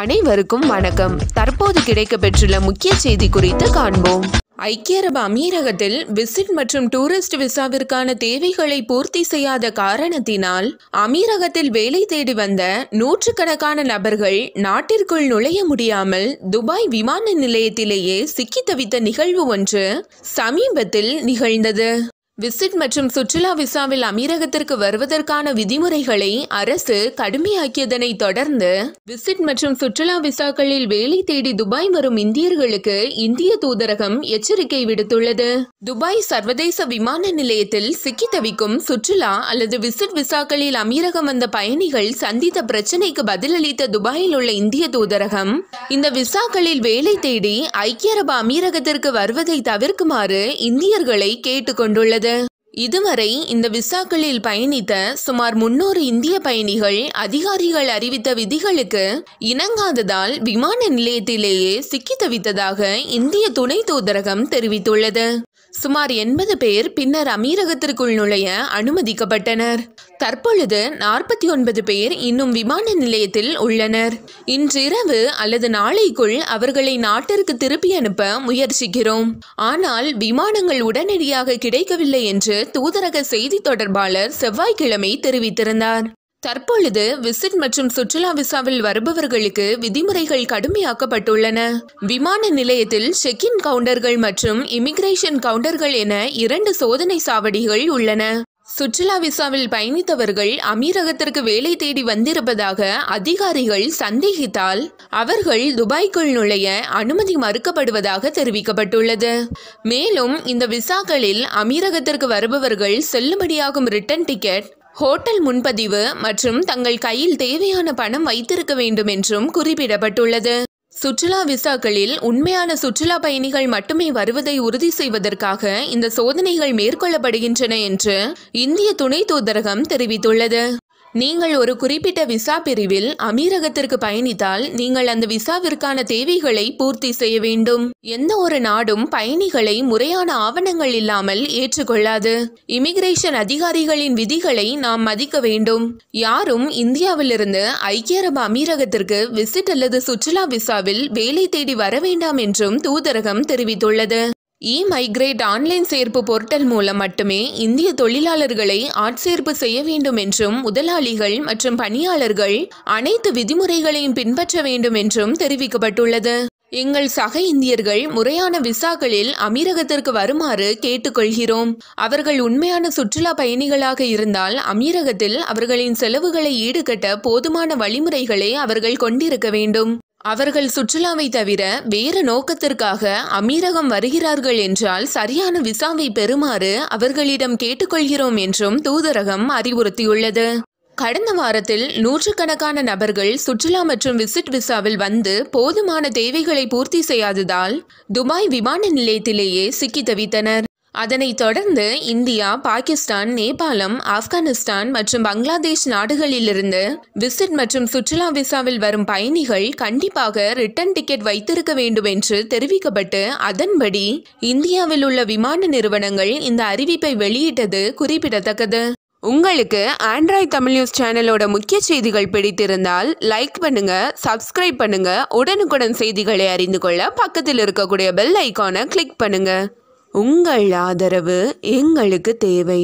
அனைவருக்கும் வணக்கம் தற்போது கிடைக்கப்பெற்றுள்ள முக்கிய செய்தி குறித்து காண்போம் ஐக்கிய அரபு அமீரகத்தில் விசிட் மற்றும் டூரிஸ்ட் விசாவிற்கான தேவைகளை பூர்த்தி செய்யாத காரணத்தினால் அமீரகத்தில் வேலை தேடி வந்த நூற்றுக்கணக்கான நபர்கள் நாட்டிற்குள் நுழைய முடியாமல் துபாய் விமான நிலையத்திலேயே சிக்கி தவித்த நிகழ்வு ஒன்று சமீபத்தில் நிகழ்ந்தது விசிட் மற்றும் சுற்றுலா விசாவில் அமீரகத்திற்கு வருவதற்கான விதிமுறைகளை அரசு கடுமையாக்கியதனை தொடர்ந்து விசிட் மற்றும் சுற்றுலா விசாக்களில் வேலை தேடி துபாய் வரும் இந்தியர்களுக்கு இந்திய தூதரகம் எச்சரிக்கை விடுத்துள்ளது துபாய் சர்வதேச விமான நிலையத்தில் சிக்கி தவிக்கும் சுற்றுலா அல்லது விசிட் விசாக்களில் அமீரகம் வந்த பயணிகள் சந்தித்த பிரச்சினைக்கு பதிலளித்த துபாயில் உள்ள இந்திய தூதரகம் இந்த விசாக்களில் வேலை தேடி ஐக்கிய அரபு அமீரகத்திற்கு வருவதை தவிர்க்குமாறு இந்தியர்களை கேட்டுக்கொண்டுள்ளது இதுவரை இந்த விசாக்களில் பயணித்த சுமார் முன்னூறு இந்திய பயணிகள் அதிகாரிகள் அறிவித்த விதிகளுக்கு இணங்காததால் விமான நிலையத்திலேயே சிக்கி தவித்ததாக இந்திய துணை தூதரகம் தெரிவித்துள்ளது சுமார் எண்பது பேர் பின்னர் அமீரகத்திற்குள் நுழைய அனுமதிக்கப்பட்டனர் தற்பொழுது நாற்பத்தி ஒன்பது பேர் இன்னும் விமான நிலையத்தில் உள்ளனர் இன்றிரவு அல்லது நாளைக்குள் அவர்களை நாட்டிற்கு திருப்பி அனுப்ப முயற்சிக்கிறோம் ஆனால் விமானங்கள் உடனடியாக கிடைக்கவில்லை என்று தூதரக செய்தி தொடர்பாளர் செவ்வாய்க்கிழமை தெரிவித்திருந்தார் தற்பொழுது விசிட் மற்றும் சுற்றுலா விசாவில் வருபவர்களுக்கு விதிமுறைகள் கடுமையாக்கப்பட்டுள்ளன விமான நிலையத்தில் செக் இன் கவுண்டர்கள் மற்றும் இமிகிரேஷன் கவுண்டர்கள் என இரண்டு சோதனை சாவடிகள் உள்ளன சுற்றுலா விசாவில் பயணித்தவர்கள் அமீரகத்திற்கு வேலை தேடி வந்திருப்பதாக அதிகாரிகள் சந்தேகித்தால் அவர்கள் துபாய்க்குள் நுழைய அனுமதி மறுக்கப்படுவதாக தெரிவிக்கப்பட்டுள்ளது மேலும் இந்த விசாக்களில் அமீரகத்திற்கு வருபவர்கள் செல்லுபடியாகும் ரிட்டர்ன் டிக்கெட் ஹோட்டல் முன்பதிவு மற்றும் தங்கள் கையில் தேவையான பணம் வைத்திருக்க வேண்டும் என்றும் குறிப்பிடப்பட்டுள்ளது சுற்றுலா விசாக்களில் உண்மையான சுற்றுலா பயணிகள் மட்டுமே வருவதை உறுதி செய்வதற்காக இந்த சோதனைகள் மேற்கொள்ளப்படுகின்றன என்று இந்திய துணை தூதரகம் தெரிவித்துள்ளது நீங்கள் ஒரு குறிப்பிட்ட விசா பிரிவில் அமீரகத்திற்கு பயணித்தால் நீங்கள் அந்த விசாவிற்கான தேவைகளை பூர்த்தி செய்ய வேண்டும் எந்த ஒரு நாடும் பயணிகளை முறையான ஆவணங்கள் இல்லாமல் ஏற்றுக்கொள்ளாது இமிகிரேஷன் அதிகாரிகளின் விதிகளை நாம் மதிக்க வேண்டும் யாரும் இந்தியாவிலிருந்து ஐக்கிய அரபு அமீரகத்திற்கு விசிட் அல்லது சுற்றுலா விசாவில் வேலை தேடி வர வேண்டாம் என்றும் தூதரகம் தெரிவித்துள்ளது இ மைக்ரேட் ஆன்லைன் சேர்ப்பு போர்ட்டல் மூலம் மட்டுமே இந்திய தொழிலாளர்களை ஆட்சேர்ப்பு செய்ய வேண்டும் என்றும் முதலாளிகள் மற்றும் பணியாளர்கள் அனைத்து விதிமுறைகளையும் பின்பற்ற வேண்டும் என்றும் தெரிவிக்கப்பட்டுள்ளது எங்கள் சக இந்தியர்கள் முறையான விசாக்களில் அமீரகத்திற்கு வருமாறு கேட்டுக்கொள்கிறோம் அவர்கள் உண்மையான சுற்றுலா பயணிகளாக இருந்தால் அமீரகத்தில் அவர்களின் செலவுகளை ஈடுகட்ட போதுமான வழிமுறைகளை அவர்கள் கொண்டிருக்க வேண்டும் அவர்கள் சுற்றுலாவை தவிர வேறு நோக்கத்திற்காக அமீரகம் வருகிறார்கள் என்றால் சரியான விசாவை பெறுமாறு அவர்களிடம் கேட்டுக்கொள்கிறோம் என்றும் தூதரகம் அறிவுறுத்தியுள்ளது கடந்த வாரத்தில் நூற்றுக்கணக்கான நபர்கள் சுற்றுலா மற்றும் விசிட் விசாவில் வந்து போதுமான தேவைகளை பூர்த்தி செய்யாததால் துபாய் விமான நிலையத்திலேயே சிக்கி தவித்தனர் அதனைத் தொடர்ந்து இந்தியா பாகிஸ்தான் நேபாளம் ஆப்கானிஸ்தான் மற்றும் பங்களாதேஷ் நாடுகளிலிருந்து விசிட் மற்றும் சுற்றுலா விசாவில் வரும் பயணிகள் கண்டிப்பாக ரிட்டர்ன் டிக்கெட் வைத்திருக்க வேண்டும் என்று தெரிவிக்கப்பட்டு அதன்படி இந்தியாவில் உள்ள விமான நிறுவனங்கள் இந்த அறிவிப்பை வெளியிட்டது குறிப்பிடத்தக்கது உங்களுக்கு ஆண்ட்ராய்ட் தமிழ் நியூஸ் சேனலோட முக்கிய செய்திகள் பிடித்திருந்தால் லைக் பண்ணுங்க சப்ஸ்கிரைப் பண்ணுங்க உடனுக்குடன் செய்திகளை அறிந்து கொள்ள பக்கத்தில் இருக்கக்கூடிய பெல் ஐக்கானை கிளிக் பண்ணுங்க உங்கள் ஆதரவு எங்களுக்கு தேவை